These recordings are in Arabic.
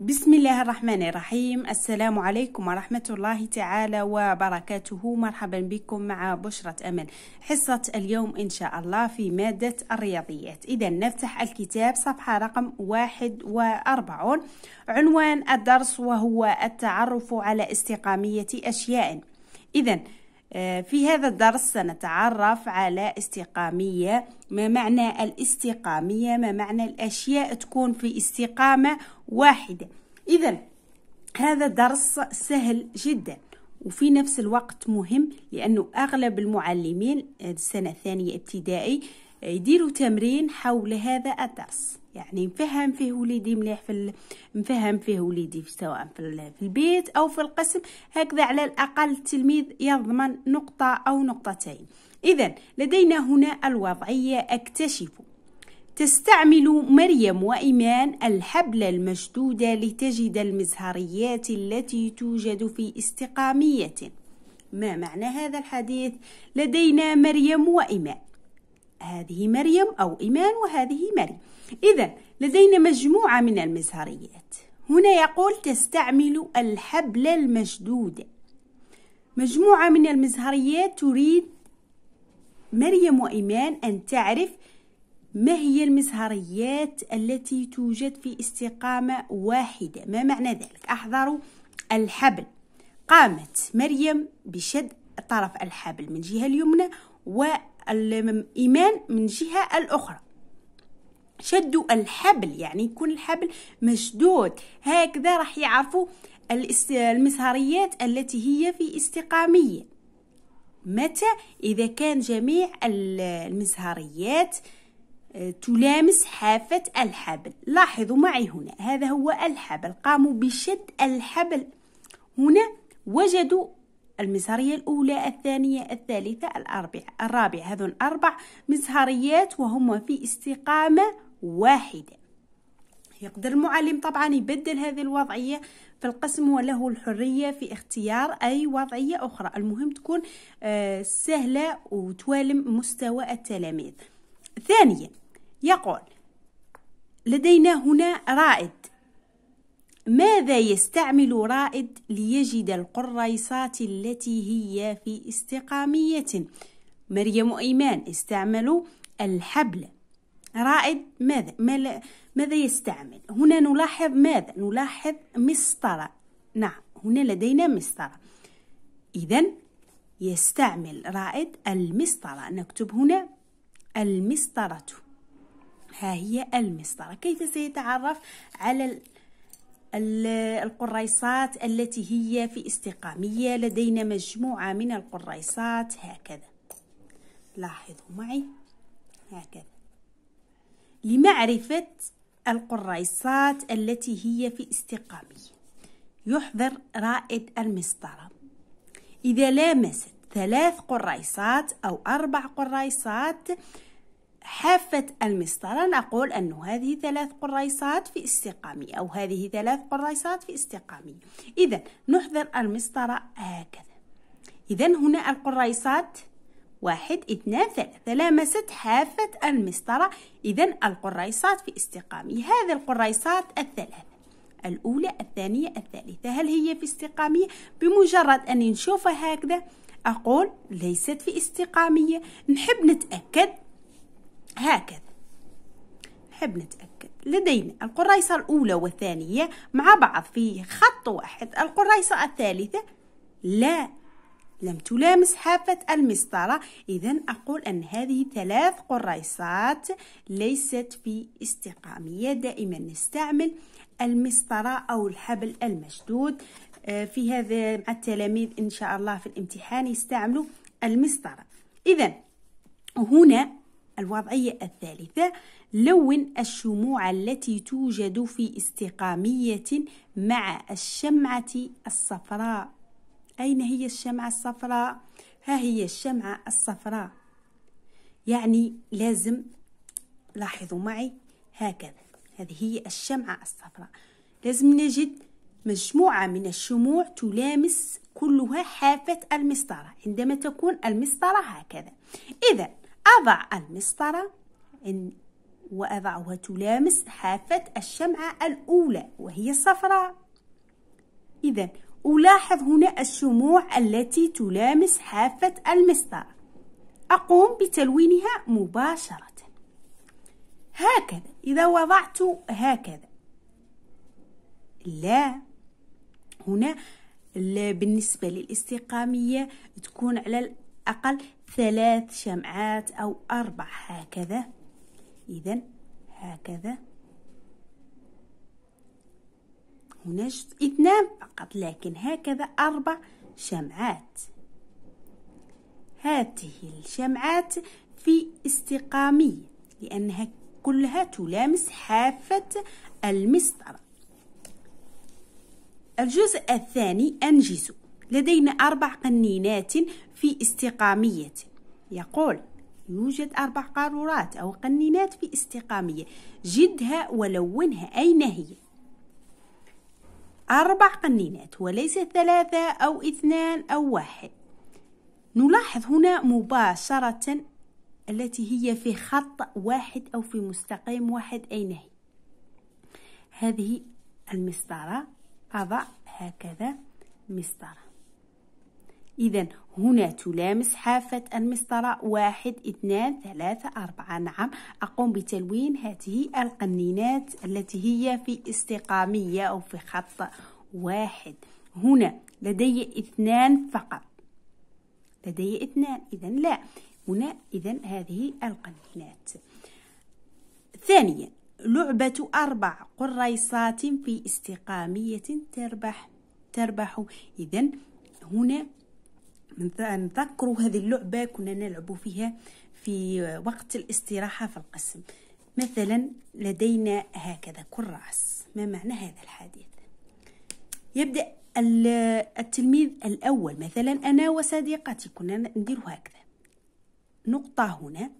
بسم الله الرحمن الرحيم السلام عليكم ورحمة الله تعالى وبركاته مرحبا بكم مع بشرة أمل حصة اليوم إن شاء الله في مادة الرياضيات إذا نفتح الكتاب صفحة رقم 41 عنوان الدرس وهو التعرف على استقامية أشياء إذا آه، في هذا الدرس سنتعرف على استقامية ما معنى الاستقامية ما معنى الأشياء تكون في استقامة واحدة إذا هذا درس سهل جدا وفي نفس الوقت مهم لأنه أغلب المعلمين السنة الثانية ابتدائي يديروا تمرين حول هذا الدرس يعني نفهم فيه وليدي مليح في نفهم فيه وليدي في سواء في, في البيت او في القسم هكذا على الاقل التلميذ يضمن نقطه او نقطتين اذا لدينا هنا الوضعيه اكتشفوا تستعمل مريم وإيمان الحبل المشدود لتجد المزهريات التي توجد في استقامية ما معنى هذا الحديث؟ لدينا مريم وإيمان هذه مريم أو إيمان وهذه مريم إذا لدينا مجموعة من المزهريات هنا يقول تستعمل الحبل المشدود مجموعة من المزهريات تريد مريم وإيمان أن تعرف ما هي المزهريات التي توجد في استقامة واحدة ما معنى ذلك أحضروا الحبل قامت مريم بشد طرف الحبل من جهة اليمنى والإيمان من جهة الأخرى شدوا الحبل يعني يكون الحبل مشدود هكذا راح يعرفوا المسهريات التي هي في استقامية متى إذا كان جميع المسهريات تلامس حافة الحبل لاحظوا معي هنا هذا هو الحبل قاموا بشد الحبل هنا وجدوا المزهرية الأولى الثانية الثالثة الأربع الرابع هذون أربع مزهريات وهم في استقامة واحدة يقدر المعلم طبعا يبدل هذه الوضعية في القسم وله الحرية في اختيار أي وضعية أخرى المهم تكون آه، سهلة وتوالم مستوى التلاميذ ثانيا يقول لدينا هنا رائد ماذا يستعمل رائد ليجد القريصات التي هي في استقامية مريم وإيمان استعملوا الحبل رائد ماذا ماذا يستعمل هنا نلاحظ ماذا نلاحظ مسطرة نعم هنا لدينا مسطرة إذا يستعمل رائد المسطرة نكتب هنا المسطرة ها هي المسطرة كيف سيتعرف على القريصات التي هي في استقامية لدينا مجموعة من القريصات هكذا لاحظوا معي هكذا لمعرفة القريصات التي هي في استقامية يحضر رائد المسطرة إذا لامست ثلاث قريصات أو أربع قريصات حافة المسطرة نقول أن هذه ثلاث قريصات في استقامية أو هذه ثلاث قريصات في استقامية إذا نحضر المسطرة هكذا إذا هنا القريصات واحد اثنان ثلاثة لامست حافة المسطرة إذا القريصات في استقامية هذه القريصات الثلاثة الأولى الثانية الثالثة هل هي في استقامية؟ بمجرد أن نشوفها هكذا أقول ليست في استقامية نحب نتأكد هكذا نحب نتأكد لدينا القريصة الأولى والثانية مع بعض في خط واحد القريصة الثالثة لا لم تلامس حافة المسطرة إذا أقول أن هذه ثلاث قريصات ليست في استقامية دائما نستعمل المسطرة أو الحبل المشدود آه، في هذا مع التلاميذ إن شاء الله في الامتحان يستعملوا المسطرة إذا هنا الوضعية الثالثة لون الشموع التي توجد في استقامية مع الشمعة الصفراء أين هي الشمعة الصفراء؟ ها هي الشمعة الصفراء يعني لازم لاحظوا معي هكذا هذه هي الشمعة الصفراء لازم نجد مجموعة من الشموع تلامس كلها حافة المسطرة عندما تكون المسطرة هكذا إذا أضع المسطرة وأضعها تلامس حافة الشمعة الأولى وهي صفراء إذا ألاحظ هنا الشموع التي تلامس حافة المسطرة أقوم بتلوينها مباشرة هكذا إذا وضعت هكذا لا هنا بالنسبة للاستقامية تكون على الأقل ثلاث شمعات أو أربع هكذا إذا هكذا هنا اثنان فقط لكن هكذا أربع شمعات هاته الشمعات في استقامية لأنها كلها تلامس حافة المسطرة الجزء الثاني أنجزه لدينا أربع قنينات في استقامية يقول يوجد أربع قارورات أو قنينات في استقامية جدها ولونها أين هي؟ أربع قنينات وليس ثلاثة أو اثنان أو واحد نلاحظ هنا مباشرة التي هي في خط واحد أو في مستقيم واحد أين هي؟ هذه المسطرة أضع هكذا مسطرة إذا هنا تلامس حافة المسطرة واحد اثنان ثلاثة أربعة نعم أقوم بتلوين هذه القنينات التي هي في استقامية أو في خط واحد هنا لدي اثنان فقط لدي اثنان إذا لا هنا إذا هذه القنينات ثانيا لعبة أربع قريصات في استقامية تربح تربح إذا هنا نتذكروا هذه اللعبة كنا نلعب فيها في وقت الاستراحة في القسم مثلا لدينا هكذا كراس ما معنى هذا الحديث يبدأ التلميذ الأول مثلا أنا وصديقتي كنا ندير هكذا نقطة هنا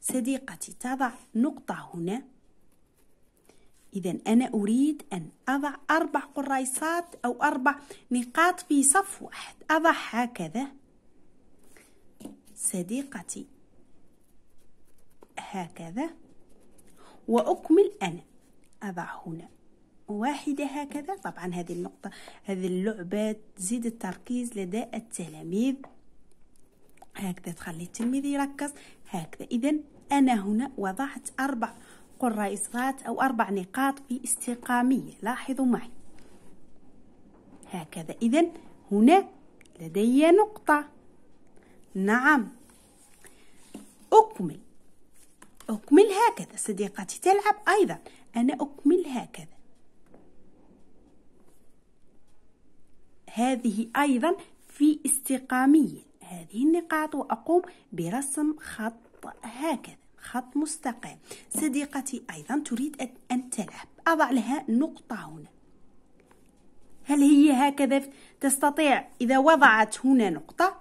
صديقتي تضع نقطة هنا إذا أنا أريد أن أضع أربع قرايصات أو أربع نقاط في صف واحد أضع هكذا صديقتي هكذا وأكمل أنا أضع هنا واحدة هكذا طبعا هذه النقطة هذه اللعبة تزيد التركيز لدى التلاميذ هكذا تخلي التلميذ يركز هكذا إذا أنا هنا وضعت أربع قل غات أو أربع نقاط في استقامية لاحظوا معي هكذا إذا هنا لدي نقطة نعم أكمل أكمل هكذا صديقتي تلعب أيضا أنا أكمل هكذا هذه أيضا في استقامية هذه النقاط وأقوم برسم خط هكذا خط مستقيم صديقتي أيضا تريد أن تلعب أضع لها نقطة هنا هل هي هكذا تستطيع إذا وضعت هنا نقطة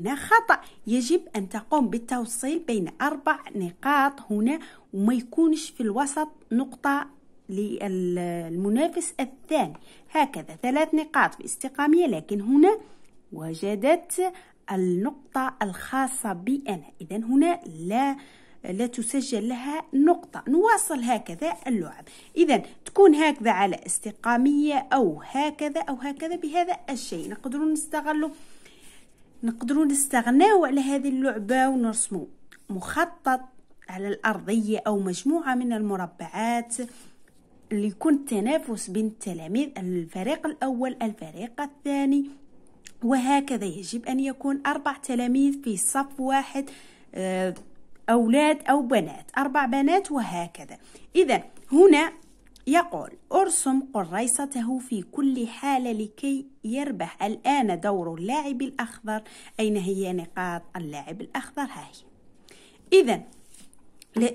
هنا خطأ يجب أن تقوم بالتوصيل بين أربع نقاط هنا وما يكونش في الوسط نقطة للمنافس الثاني هكذا ثلاث نقاط في استقامية لكن هنا وجدت النقطة الخاصة بي أنا إذا هنا لا لا تسجل لها نقطة نواصل هكذا اللعب إذا تكون هكذا على استقامية أو هكذا أو هكذا بهذا الشيء نقدروا نستغلوا نقدروا نستغناو على هذه اللعبة ونرسموا مخطط على الأرضية أو مجموعة من المربعات اللي يكون التنافس بين التلاميذ الفريق الأول الفريق الثاني وهكذا يجب أن يكون أربع تلاميذ في صف واحد آه، أولاد أو بنات أربع بنات وهكذا إذا هنا يقول ارسم قريصته في كل حالة لكي يربح الآن دور اللاعب الأخضر أين هي نقاط اللاعب الأخضر هاي إذا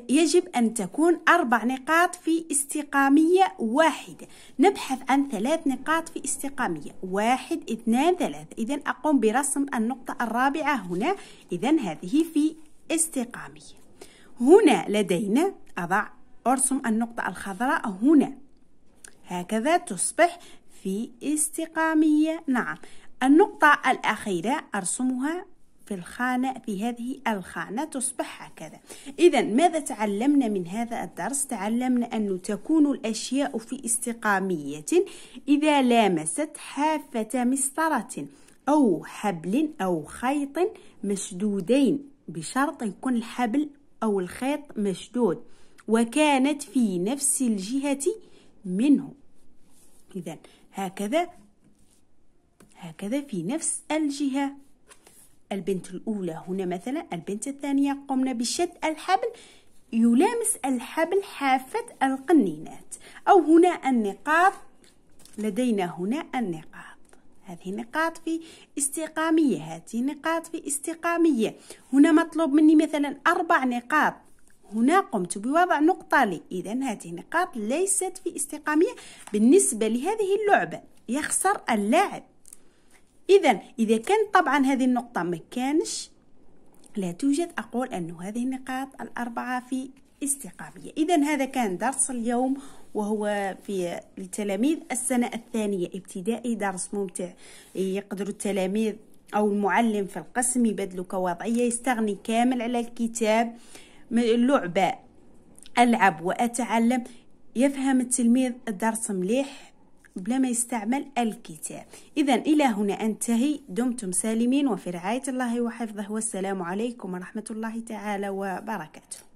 يجب أن تكون أربع نقاط في استقامية واحدة نبحث عن ثلاث نقاط في استقامية واحد اثنان ثلاثة إذا أقوم برسم النقطة الرابعة هنا إذا هذه في استقامية هنا لدينا أضع أرسم النقطة الخضراء هنا هكذا تصبح في استقامية نعم النقطة الأخيرة أرسمها في الخانة في هذه الخانة تصبح هكذا إذا ماذا تعلمنا من هذا الدرس؟ تعلمنا أن تكون الأشياء في استقامية إذا لامست حافة مسطرة أو حبل أو خيط مشدودين بشرط يكون الحبل أو الخيط مشدود وكانت في نفس الجهة منه إذا هكذا هكذا في نفس الجهة البنت الأولى هنا مثلا البنت الثانية قمنا بشد الحبل يلامس الحبل حافة القنينات أو هنا النقاط لدينا هنا النقاط هذه نقاط في استقامية هذه نقاط في استقامية هنا مطلوب مني مثلا أربع نقاط هنا قمت بوضع نقطة لي إذا هذه نقاط ليست في استقامية بالنسبة لهذه اللعبة يخسر اللاعب إذا إذا كانت طبعا هذه النقطة ما كانش لا توجد أقول أن هذه النقاط الأربعة في استقامية إذا هذا كان درس اليوم وهو في لتلاميذ السنة الثانية ابتدائي درس ممتع يقدر التلاميذ أو المعلم في القسم يبدلوا كوضعية يستغني كامل على الكتاب اللعبة ألعب وأتعلم يفهم التلميذ الدرس مليح بلا ما يستعمل الكتاب إذا إلى هنا أنتهي دمتم سالمين وفي رعاية الله وحفظه والسلام عليكم ورحمة الله تعالى وبركاته